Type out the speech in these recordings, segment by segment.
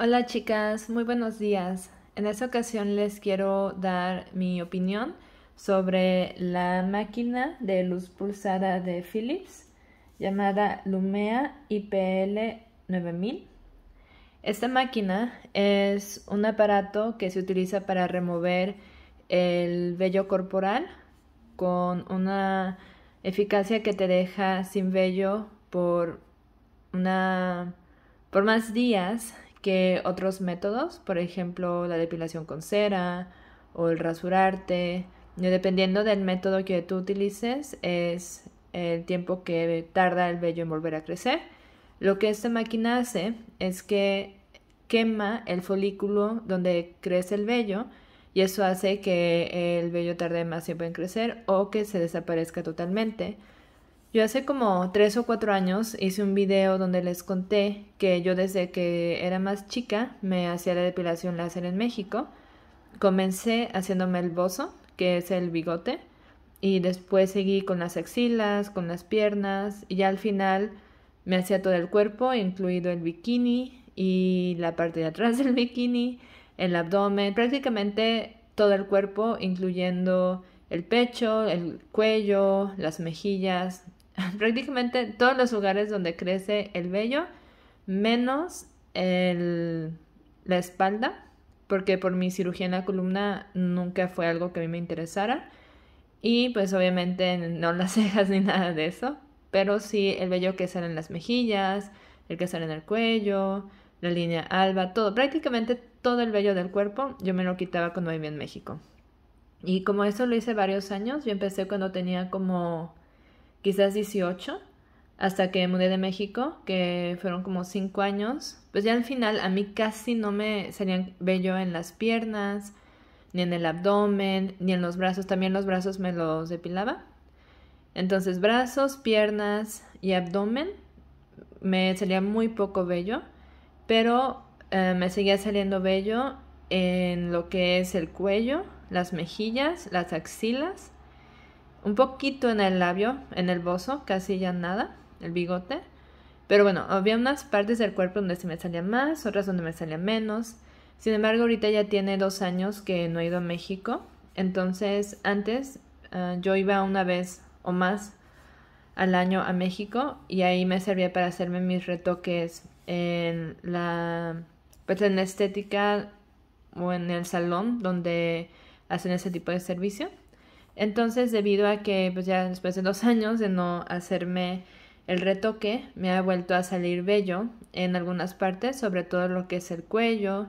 Hola chicas, muy buenos días. En esta ocasión les quiero dar mi opinión sobre la máquina de luz pulsada de Philips llamada Lumea IPL 9000. Esta máquina es un aparato que se utiliza para remover el vello corporal con una eficacia que te deja sin vello por una por más días que otros métodos, por ejemplo, la depilación con cera o el rasurarte. Dependiendo del método que tú utilices, es el tiempo que tarda el vello en volver a crecer. Lo que esta máquina hace es que quema el folículo donde crece el vello y eso hace que el vello tarde más tiempo en crecer o que se desaparezca totalmente. Yo hace como tres o cuatro años hice un video donde les conté que yo desde que era más chica me hacía la depilación láser en México. Comencé haciéndome el bozo, que es el bigote, y después seguí con las axilas, con las piernas, y al final me hacía todo el cuerpo, incluido el bikini y la parte de atrás del bikini, el abdomen, prácticamente todo el cuerpo, incluyendo el pecho, el cuello, las mejillas, prácticamente todos los lugares donde crece el vello, menos el, la espalda, porque por mi cirugía en la columna nunca fue algo que a mí me interesara. Y pues obviamente no las cejas ni nada de eso, pero sí el vello que sale en las mejillas, el que sale en el cuello, la línea alba, todo, prácticamente todo el vello del cuerpo yo me lo quitaba cuando vivía en México. Y como eso lo hice varios años, yo empecé cuando tenía como quizás 18, hasta que mudé de México, que fueron como 5 años. Pues ya al final a mí casi no me salían bello en las piernas, ni en el abdomen, ni en los brazos. También los brazos me los depilaba. Entonces brazos, piernas y abdomen me salía muy poco bello. pero eh, me seguía saliendo bello en lo que es el cuello, las mejillas, las axilas un poquito en el labio, en el bozo, casi ya nada, el bigote. Pero bueno, había unas partes del cuerpo donde se me salía más, otras donde me salía menos. Sin embargo, ahorita ya tiene dos años que no he ido a México. Entonces, antes ah, yo iba una vez o más al año a México y ahí me servía para hacerme mis retoques en la pues, en estética o en el salón donde hacen ese tipo de servicio. Entonces, debido a que pues ya después de dos años de no hacerme el retoque, me ha vuelto a salir bello en algunas partes, sobre todo lo que es el cuello,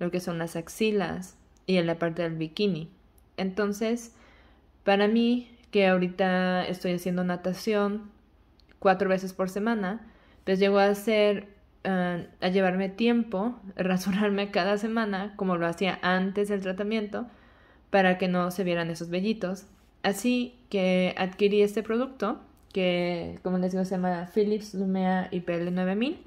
lo que son las axilas y en la parte del bikini. Entonces, para mí, que ahorita estoy haciendo natación cuatro veces por semana, pues llegó a hacer, eh, a llevarme tiempo, razonarme cada semana, como lo hacía antes del tratamiento, para que no se vieran esos vellitos. Así que adquirí este producto que como les digo se llama Philips Lumea IPL9000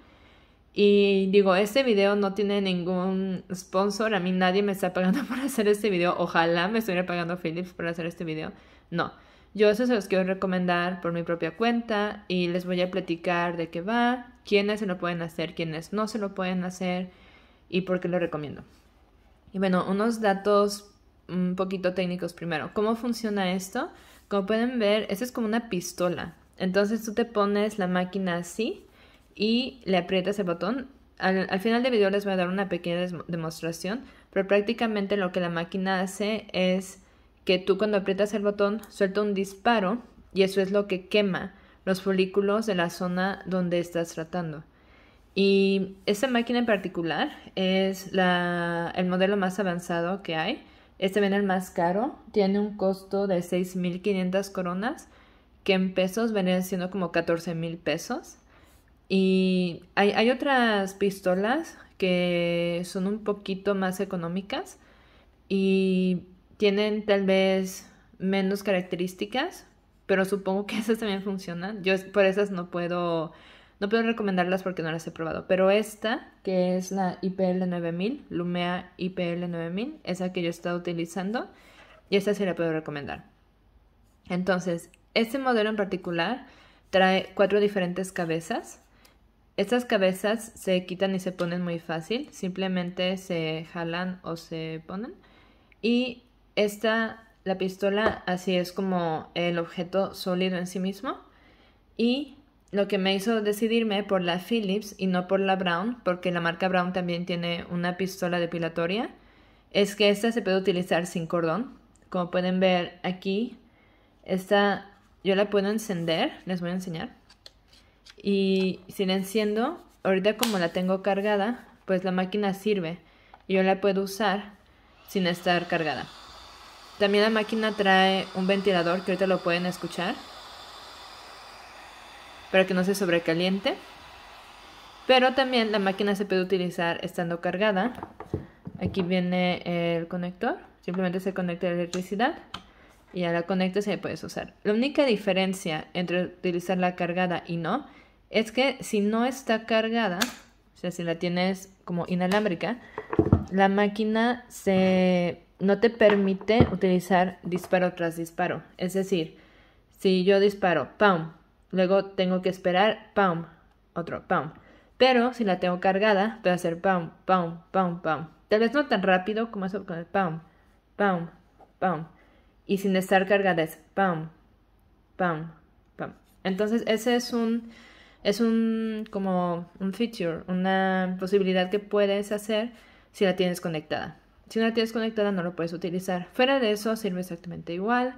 y digo, este video no tiene ningún sponsor, a mí nadie me está pagando por hacer este video, ojalá me estuviera pagando Philips por hacer este video, no. Yo eso se los quiero recomendar por mi propia cuenta y les voy a platicar de qué va, quiénes se lo pueden hacer, quiénes no se lo pueden hacer y por qué lo recomiendo. Y bueno, unos datos un poquito técnicos primero. ¿Cómo funciona esto? Como pueden ver, esto es como una pistola. Entonces tú te pones la máquina así y le aprietas el botón. Al, final del video les voy a dar una pequeña demostración, pero prácticamente lo que la máquina hace es que tú cuando aprietas el botón suelta un disparo y eso es lo que quema los folículos de la zona donde estás tratando. Y esta máquina en particular es el modelo más avanzado que hay. Este viene el más caro, tiene un costo de 6.500 coronas, que en pesos venía siendo como 14.000 pesos. Y hay, hay, otras pistolas que son un poquito más económicas y tienen tal vez menos características, pero supongo que esas también funcionan. Yo por esas no puedo no puedo recomendarlas porque no las he probado, pero esta, que es la IPL 9000, Lumea IPL 9000, esa que yo he estado utilizando, y esta sí la puedo recomendar. Entonces, este modelo en particular trae cuatro diferentes cabezas. Estas cabezas se quitan y se ponen muy fácil, simplemente se jalan o se ponen. Y esta, la pistola, así es como el objeto sólido en sí mismo. Y lo que me hizo decidirme por la Philips y no por la Brown, porque la marca Brown también tiene una pistola depilatoria, es que esta se puede utilizar sin cordón. Como pueden ver aquí, esta yo la puedo encender, les voy a enseñar. Y si la enciendo, ahorita como la tengo cargada, pues la máquina sirve. Y yo la puedo usar sin estar cargada. También la máquina trae un ventilador que ahorita lo pueden escuchar para que no se sobrecaliente. Pero también la máquina se puede utilizar estando cargada. Aquí viene el conector. Simplemente se conecta la electricidad y ya la conectas se la puedes usar. La única diferencia entre utilizarla cargada y no es que si no está cargada, o sea, si la tienes como inalámbrica, la máquina no te permite utilizar disparo tras disparo. Es decir, si yo disparo, ¡pam! Luego tengo que esperar Pam otro Pam Pero si la tengo cargada, puedo hacer pam, pam, pam, pam. Tal vez no tan rápido como eso con el pam, pam, pam. Y sin estar cargada es Pam pam, pam. Entonces ese es un, es un, como un feature, una posibilidad que puedes hacer si la tienes conectada. Si no la tienes conectada no lo puedes utilizar. Fuera de eso sirve exactamente igual.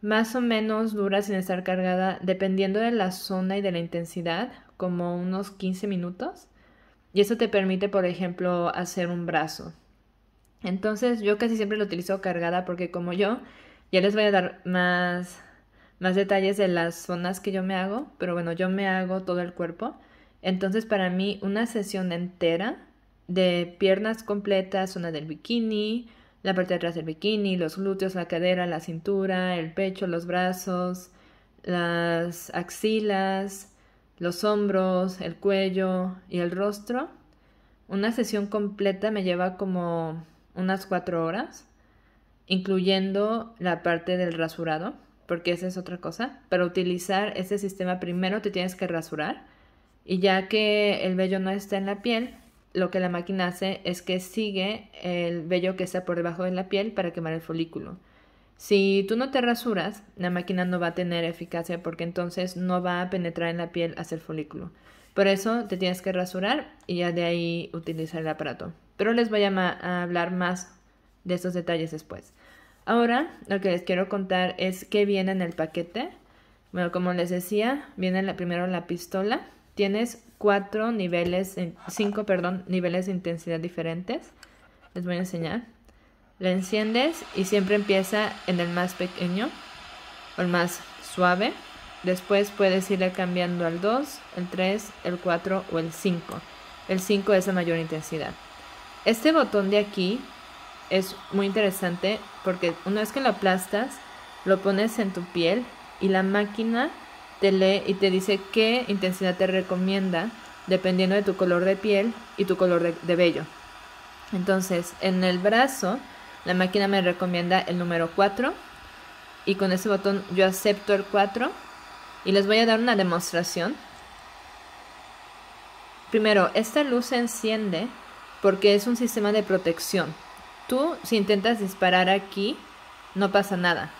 Más o menos dura sin estar cargada, dependiendo de la zona y de la intensidad, como unos 15 minutos. Y eso te permite, por ejemplo, hacer un brazo. Entonces yo casi siempre lo utilizo cargada porque como yo, ya les voy a dar más, más detalles de las zonas que yo me hago, pero bueno, yo me hago todo el cuerpo. Entonces para mí una sesión entera de piernas completas, zona del bikini, la parte de atrás del bikini, los glúteos, la cadera, la cintura, el pecho, los brazos, las axilas, los hombros, el cuello y el rostro. Una sesión completa me lleva como unas cuatro horas, incluyendo la parte del rasurado, porque esa es otra cosa. Para utilizar este sistema primero te tienes que rasurar y ya que el vello no está en la piel, lo que la máquina hace es que sigue el vello que está por debajo de la piel para quemar el folículo. Si tú no te rasuras, la máquina no va a tener eficacia porque entonces no va a penetrar en la piel hacia el folículo. Por eso te tienes que rasurar y ya de ahí utilizar el aparato. Pero les voy a, hablar más de estos detalles después. Ahora lo que les quiero contar es qué viene en el paquete. Bueno, como les decía, viene primero la pistola. Tienes cuatro niveles, cinco, perdón, niveles de intensidad diferentes. Les voy a enseñar. La enciendes y siempre empieza en el más pequeño o el más suave. Después puedes irle cambiando al 2, el 3, el 4 o el 5. El 5 es la mayor intensidad. Este botón de aquí es muy interesante porque una vez que lo aplastas, lo pones en tu piel y la máquina te lee y te dice qué intensidad te recomienda dependiendo de tu color de piel y tu color de, vello. Entonces, en el brazo, la máquina me recomienda el número 4 y con ese botón yo acepto el 4 y les voy a dar una demostración. Primero, esta luz se enciende porque es un sistema de protección. Tú, si intentas disparar aquí, no pasa nada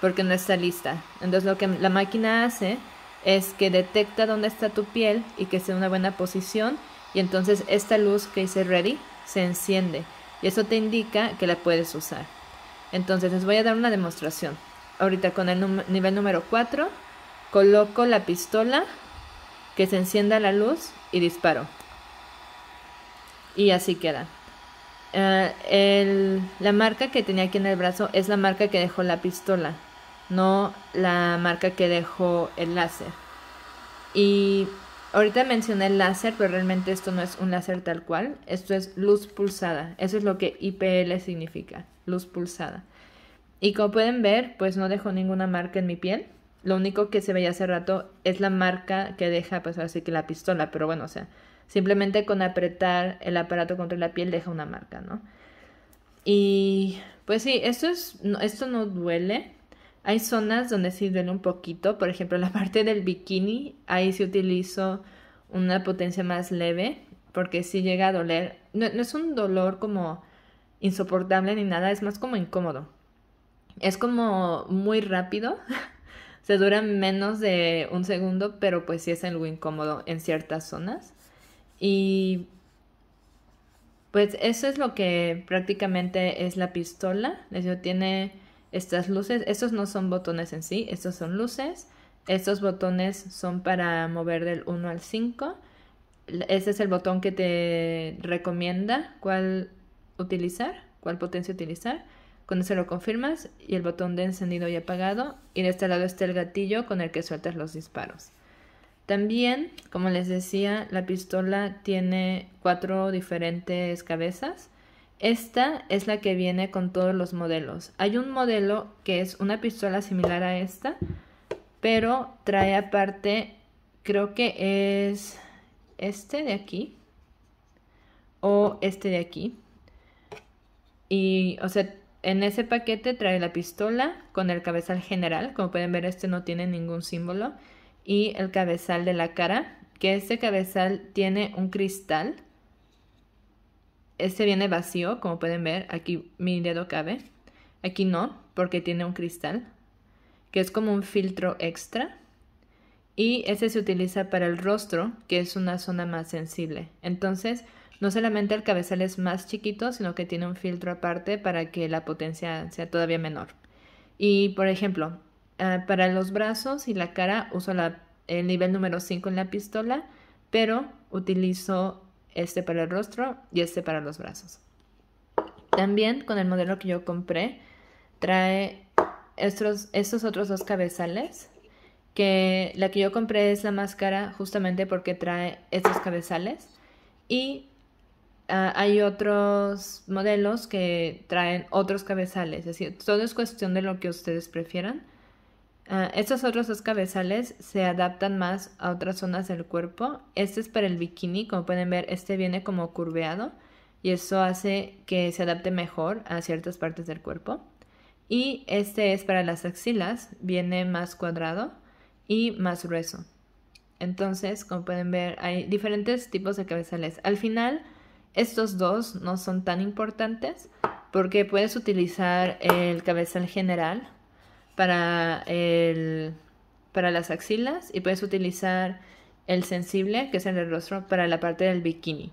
porque no está lista. Entonces lo que la máquina hace es que detecta dónde está tu piel y que esté en una buena posición y entonces esta luz que dice ready se enciende y eso te indica que la puedes usar. Entonces les voy a dar una demostración. Ahorita con el nivel número 4 coloco la pistola, que se encienda la luz y disparo. Y así queda. Ah, la marca que tenía aquí en el brazo es la marca que dejó la pistola no la marca que dejó el láser. Y ahorita mencioné el láser, pero realmente esto no es un láser tal cual, esto es luz pulsada, eso es lo que IPL significa, luz pulsada. Y como pueden ver, pues no dejó ninguna marca en mi piel. Lo único que se veía hace rato es la marca que deja, pues así que la pistola, pero bueno, o sea, simplemente con apretar el aparato contra la piel deja una marca, ¿no? Y pues sí, esto, es, esto no duele, hay zonas donde sí duele un poquito, por ejemplo, la parte del bikini, ahí sí utilizo una potencia más leve, porque sí llega a doler. No, es un dolor como insoportable ni nada, es más como incómodo. Es como muy rápido, se dura menos de un segundo, pero pues sí es algo incómodo en ciertas zonas. Y pues eso es lo que prácticamente es la pistola. Eso tiene estas luces, estos no son botones en sí, estos son luces. Estos botones son para mover del 1 al 5. Ese es el botón que te recomienda cuál utilizar, cuál potencia utilizar. Cuando se lo confirmas y el botón de encendido y apagado. Y de este lado está el gatillo con el que sueltas los disparos. También, como les decía, la pistola tiene cuatro diferentes cabezas. Esta es la que viene con todos los modelos. Hay un modelo que es una pistola similar a esta, pero trae aparte, creo que es este de aquí o este de aquí. Y, o sea, en ese paquete trae la pistola con el cabezal general. Como pueden ver, este no tiene ningún símbolo. Y el cabezal de la cara, que este cabezal tiene un cristal este viene vacío, como pueden ver, aquí mi dedo cabe. Aquí no, porque tiene un cristal, que es como un filtro extra. Y este se utiliza para el rostro, que es una zona más sensible. Entonces, no solamente el cabezal es más chiquito, sino que tiene un filtro aparte para que la potencia sea todavía menor. Y, por ejemplo, ah, para los brazos y la cara uso el nivel número 5 en la pistola, pero utilizo este para el rostro y este para los brazos. También con el modelo que yo compré trae estos, estos otros dos cabezales, que la que yo compré es la máscara justamente porque trae estos cabezales y ah, hay otros modelos que traen otros cabezales, es decir, todo es cuestión de lo que ustedes prefieran. Ah, estos otros dos cabezales se adaptan más a otras zonas del cuerpo. Este es para el bikini, como pueden ver, este viene como curveado y eso hace que se adapte mejor a ciertas partes del cuerpo. Y este es para las axilas, viene más cuadrado y más grueso. Entonces, como pueden ver, hay diferentes tipos de cabezales. Al final, estos dos no son tan importantes porque puedes utilizar el cabezal general para, para las axilas y puedes utilizar el sensible, que es el del rostro, para la parte del bikini.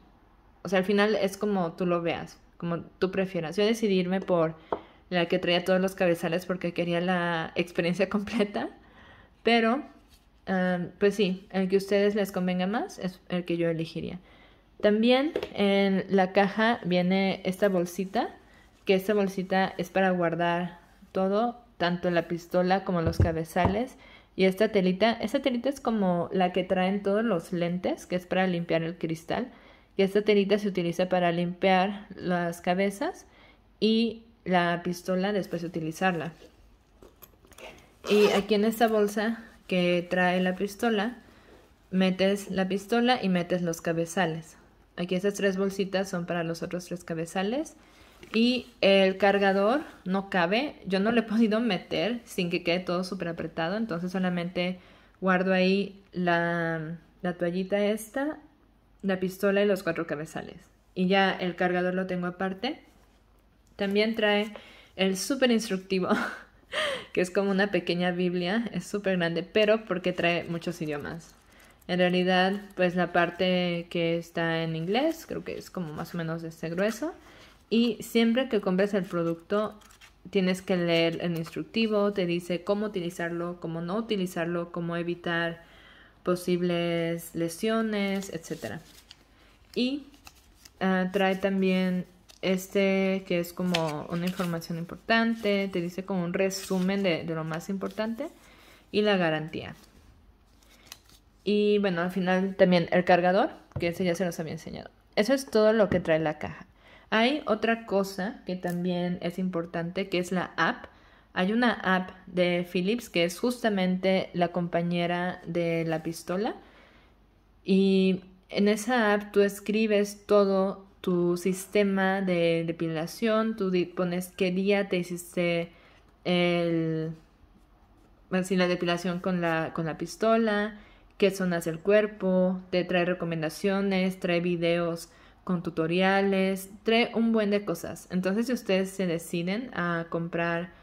O sea, al final es como tú lo veas, como tú prefieras. Yo decidí irme por la que traía todos los cabezales porque quería la experiencia completa, pero ah, pues sí, el que a ustedes les convenga más es el que yo elegiría. También en la caja viene esta bolsita, que esta bolsita es para guardar todo tanto la pistola como los cabezales. Y esta telita, esta telita es como la que traen todos los lentes, que es para limpiar el cristal. Y esta telita se utiliza para limpiar las cabezas y la pistola después de utilizarla. Y aquí en esta bolsa que trae la pistola, metes la pistola y metes los cabezales. Aquí estas tres bolsitas son para los otros tres cabezales y el cargador no cabe, yo no lo he podido meter sin que quede todo súper apretado, entonces solamente guardo ahí la, la toallita esta, la pistola y los cuatro cabezales. Y ya el cargador lo tengo aparte. También trae el súper instructivo, que es como una pequeña Biblia, es súper grande, pero porque trae muchos idiomas. En realidad, pues la parte que está en inglés, creo que es como más o menos de este grueso. Y siempre que compres el producto, tienes que leer el instructivo, te dice cómo utilizarlo, cómo no utilizarlo, cómo evitar posibles lesiones, etc. Y ah, trae también este que es como una información importante, te dice como un resumen de, lo más importante y la garantía. Y bueno, al final también el cargador, que ese ya se nos había enseñado. Eso es todo lo que trae la caja. Hay otra cosa que también es importante, que es la app. Hay una app de Philips que es justamente la compañera de la pistola. Y en esa app tú escribes todo tu sistema de depilación, tú pones qué día te hiciste el, la depilación con la, con la pistola, qué zonas del cuerpo, te trae recomendaciones, trae videos con tutoriales, trae un buen de cosas. Entonces, si ustedes se deciden a comprar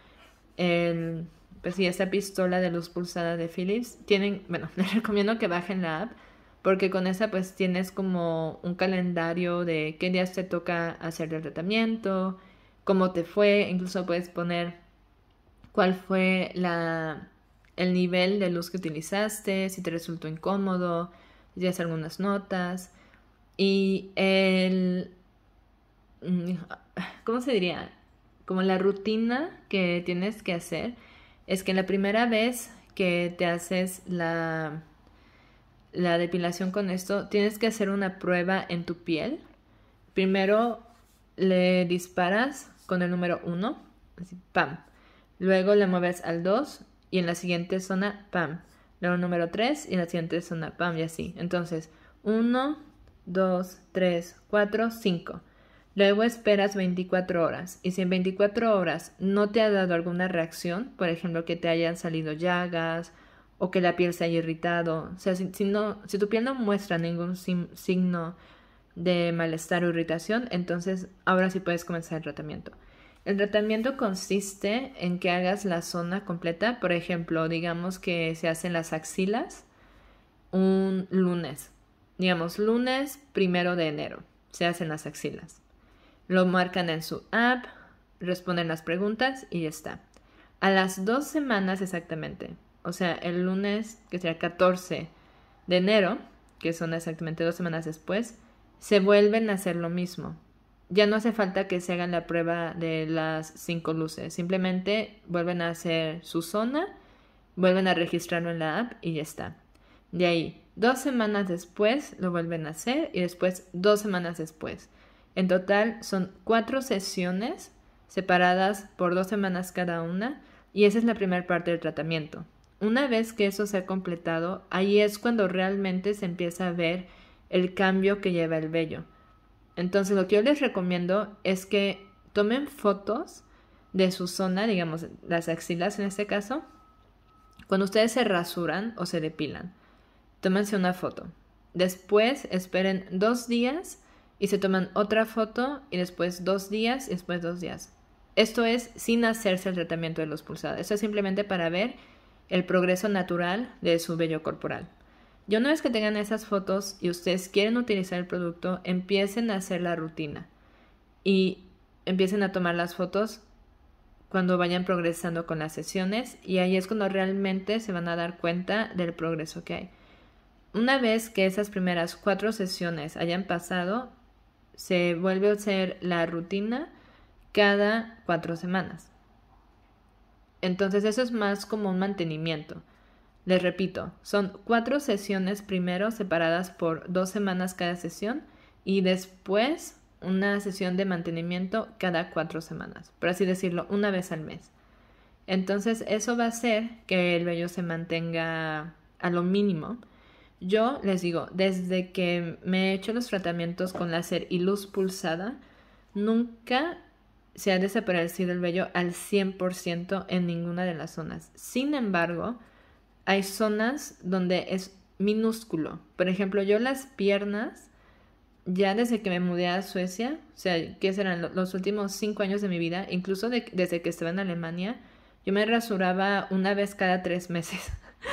pues esa pistola de luz pulsada de Philips, tienen, bueno, les recomiendo que bajen la app porque con esa pues tienes como un calendario de qué días te toca hacer el tratamiento, cómo te fue, incluso puedes poner cuál fue la, el nivel de luz que utilizaste, si te resultó incómodo, si tienes algunas notas. Y el... Mm, ¿Cómo se diría? Como la rutina que tienes que hacer es que la primera vez que te haces la, la depilación con esto, tienes que hacer una prueba en tu piel. Primero le disparas con el número 1, así, pam. Luego le mueves al 2 y en la siguiente zona, pam. Luego el número 3 y en la siguiente zona, pam, y así. Entonces, 1, 2, 3, 4, 5. Luego esperas 24 horas y si en 24 horas no te ha dado alguna reacción, por ejemplo que te hayan salido llagas o que la piel se haya irritado, o sea, si, no, tu piel no muestra ningún signo de malestar o irritación, entonces ahora sí puedes comenzar el tratamiento. El tratamiento consiste en que hagas la zona completa, por ejemplo, digamos que se hacen las axilas un lunes Digamos, lunes primero de enero, se hacen las axilas. Lo marcan en su app, responden las preguntas y ya está. A las dos semanas exactamente, o sea, el lunes, que será 14 de enero, que son exactamente dos semanas después, se vuelven a hacer lo mismo. Ya no hace falta que se hagan la prueba de las cinco luces, simplemente vuelven a hacer su zona, vuelven a registrarlo en la app y ya está. De ahí, Dos semanas después lo vuelven a hacer y después dos semanas después. En total son cuatro sesiones separadas por dos semanas cada una y esa es la primera parte del tratamiento. Una vez que eso se ha completado, ahí es cuando realmente se empieza a ver el cambio que lleva el vello. Entonces lo que yo les recomiendo es que tomen fotos de su zona, digamos las axilas en este caso, cuando ustedes se rasuran o se depilan tómense una foto. Después esperen dos días y se toman otra foto y después dos días y después dos días. Esto es sin hacerse el tratamiento de los pulsados. Esto es simplemente para ver el progreso natural de su vello corporal. Yo una vez que tengan esas fotos y ustedes quieren utilizar el producto, empiecen a hacer la rutina y empiecen a tomar las fotos cuando vayan progresando con las sesiones y ahí es cuando realmente se van a dar cuenta del progreso que hay. Una vez que esas primeras cuatro sesiones hayan pasado, se vuelve a hacer la rutina cada cuatro semanas. Entonces eso es más como un mantenimiento. Les repito, son cuatro sesiones primero separadas por dos semanas cada sesión y después una sesión de mantenimiento cada cuatro semanas, por así decirlo, una vez al mes. Entonces eso va a hacer que el vello se mantenga a lo mínimo yo les digo, desde que me he hecho los tratamientos con láser y luz pulsada, nunca se ha desaparecido el vello al 100% en ninguna de las zonas. Sin embargo, hay zonas donde es minúsculo. Por ejemplo, yo las piernas, ya desde que me mudé a Suecia, o sea, que serán los últimos cinco años de mi vida, incluso desde que estaba en Alemania, yo me rasuraba una vez cada tres meses.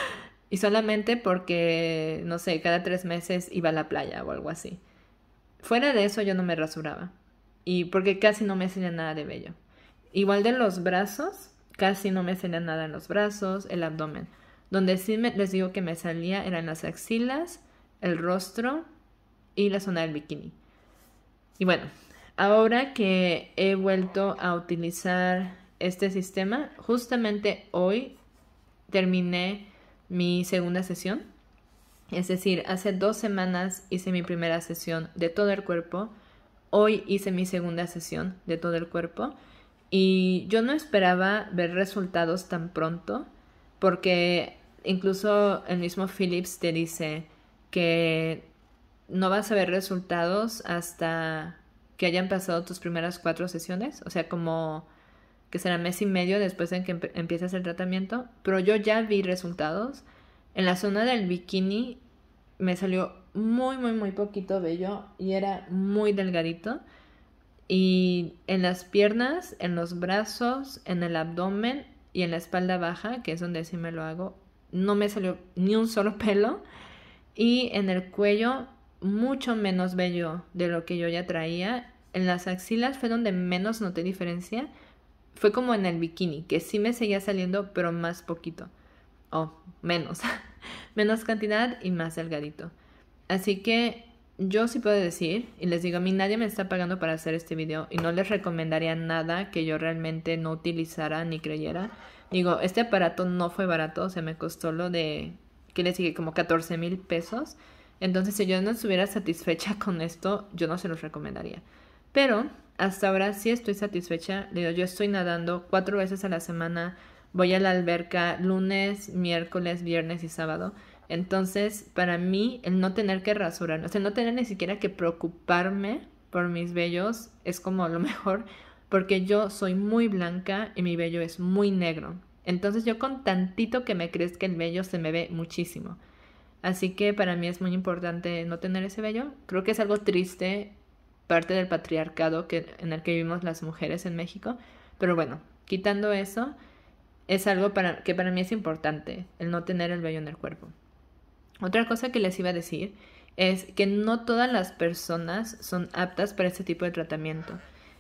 Y solamente porque, no sé, cada tres meses iba a la playa o algo así. Fuera de eso yo no me rasuraba. Y porque casi no me salía nada de bello. Igual de los brazos, casi no me salía nada en los brazos, el abdomen. Donde sí les digo que me salía eran las axilas, el rostro y la zona del bikini. Y bueno, ahora que he vuelto a utilizar este sistema, justamente hoy terminé mi segunda sesión. Es decir, hace dos semanas hice mi primera sesión de todo el cuerpo, hoy hice mi segunda sesión de todo el cuerpo y yo no esperaba ver resultados tan pronto porque incluso el mismo Phillips te dice que no vas a ver resultados hasta que hayan pasado tus primeras cuatro sesiones, o sea, como que será mes y medio después de que empieces el tratamiento, pero yo ya vi resultados. En la zona del bikini me salió muy, muy, muy poquito vello y era muy delgadito. Y en las piernas, en los brazos, en el abdomen y en la espalda baja, que es donde sí me lo hago, no me salió ni un solo pelo. Y en el cuello, mucho menos vello de lo que yo ya traía. En las axilas fue donde menos noté diferencia fue como en el bikini, que sí me seguía saliendo, pero más poquito. O menos. menos cantidad y más delgadito. Así que yo sí puedo decir, y les digo, a mí nadie me está pagando para hacer este video y no les recomendaría nada que yo realmente no utilizara ni creyera. Digo, este aparato no fue barato, Se me costó lo de, ¿qué les dije? Como 14 mil pesos. Entonces, si yo no estuviera satisfecha con esto, yo no se los recomendaría. Pero hasta ahora sí estoy satisfecha. Digo, yo estoy nadando cuatro veces a la semana, voy a la alberca lunes, miércoles, viernes y sábado. Entonces, para mí, el no tener que rasurarme... o sea, no tener ni siquiera que preocuparme por mis vellos es como lo mejor, porque yo soy muy blanca y mi vello es muy negro. Entonces, yo con tantito que me crezca el vello se me ve muchísimo. Así que para mí es muy importante no tener ese vello. Creo que es algo triste parte del patriarcado que, en el que vivimos las mujeres en México. Pero bueno, quitando eso, es algo para, que para mí es importante, el no tener el vello en el cuerpo. Otra cosa que les iba a decir es que no todas las personas son aptas para este tipo de tratamiento.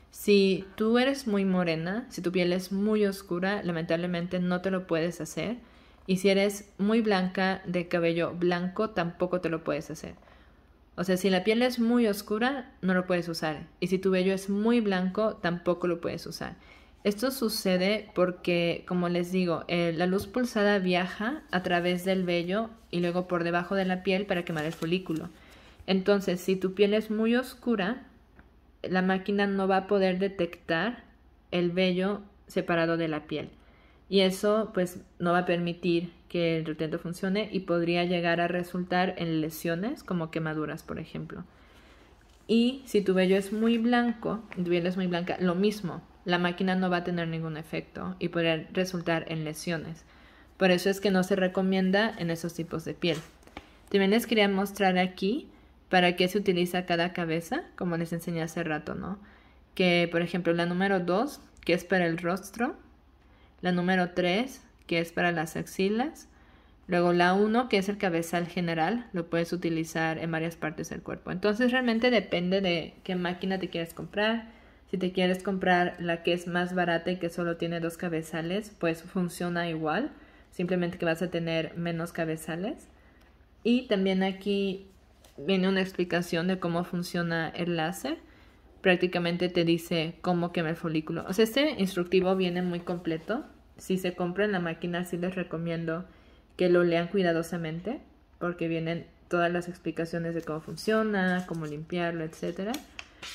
Si tú eres muy morena, si tu piel es muy oscura, lamentablemente no te lo puedes hacer. Y si eres muy blanca, de cabello blanco, tampoco te lo puedes hacer. O sea, si la piel es muy oscura, no lo puedes usar. Y si tu vello es muy blanco, tampoco lo puedes usar. Esto sucede porque, como les digo, eh, la luz pulsada viaja a través del vello y luego por debajo de la piel para quemar el folículo. Entonces, si tu piel es muy oscura, la máquina no va a poder detectar el vello separado de la piel. Y eso pues no va a permitir que el retento funcione y podría llegar a resultar en lesiones como quemaduras, por ejemplo. Y si tu vello es muy blanco, tu piel es muy blanca, lo mismo, la máquina no va a tener ningún efecto y podría resultar en lesiones. Por eso es que no se recomienda en esos tipos de piel. También les quería mostrar aquí para qué se utiliza cada cabeza, como les enseñé hace rato, ¿no? Que por ejemplo la número 2, que es para el rostro, la número 3, que es para las axilas. Luego la 1, que es el cabezal general, lo puedes utilizar en varias partes del cuerpo. Entonces realmente depende de qué máquina te quieres comprar. Si te quieres comprar la que es más barata y que solo tiene dos cabezales, pues funciona igual, simplemente que vas a tener menos cabezales. Y también aquí viene una explicación de cómo funciona el láser. Prácticamente te dice cómo quema el folículo. O sea, este instructivo viene muy completo si se compran la máquina, sí les recomiendo que lo lean cuidadosamente, porque vienen todas las explicaciones de cómo funciona, cómo limpiarlo, etc.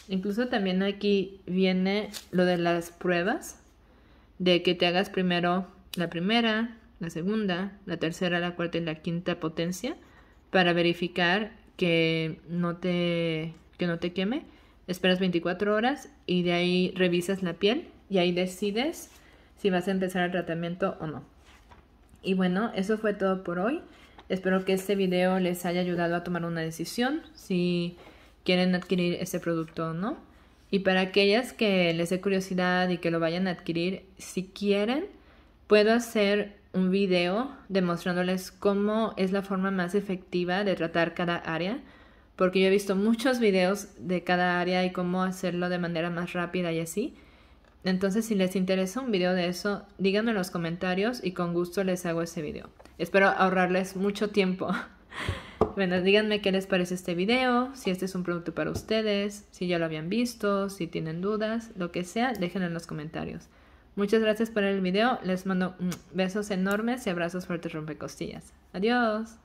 Incluso también aquí viene lo de las pruebas, de que te hagas primero la primera, la segunda, la tercera, la cuarta y la quinta potencia para verificar que no te, que no te queme. Esperas 24 horas y de ahí revisas la piel y ahí decides si vas a empezar el tratamiento o no. Y bueno, eso fue todo por hoy. Espero que este video les haya ayudado a tomar una decisión si quieren adquirir este producto o no. Y para aquellas que les dé curiosidad y que lo vayan a adquirir, si quieren, puedo hacer un video demostrándoles cómo es la forma más efectiva de tratar cada área, porque yo he visto muchos videos de cada área y cómo hacerlo de manera más rápida y así. Entonces, si les interesa un video de eso, díganme en los comentarios y con gusto les hago ese video. Espero ahorrarles mucho tiempo. Bueno, díganme qué les parece este video, si este es un producto para ustedes, si ya lo habían visto, si tienen dudas, lo que sea, déjenlo en los comentarios. Muchas gracias por el video, les mando mm, besos enormes y abrazos fuertes rompecostillas. Adiós.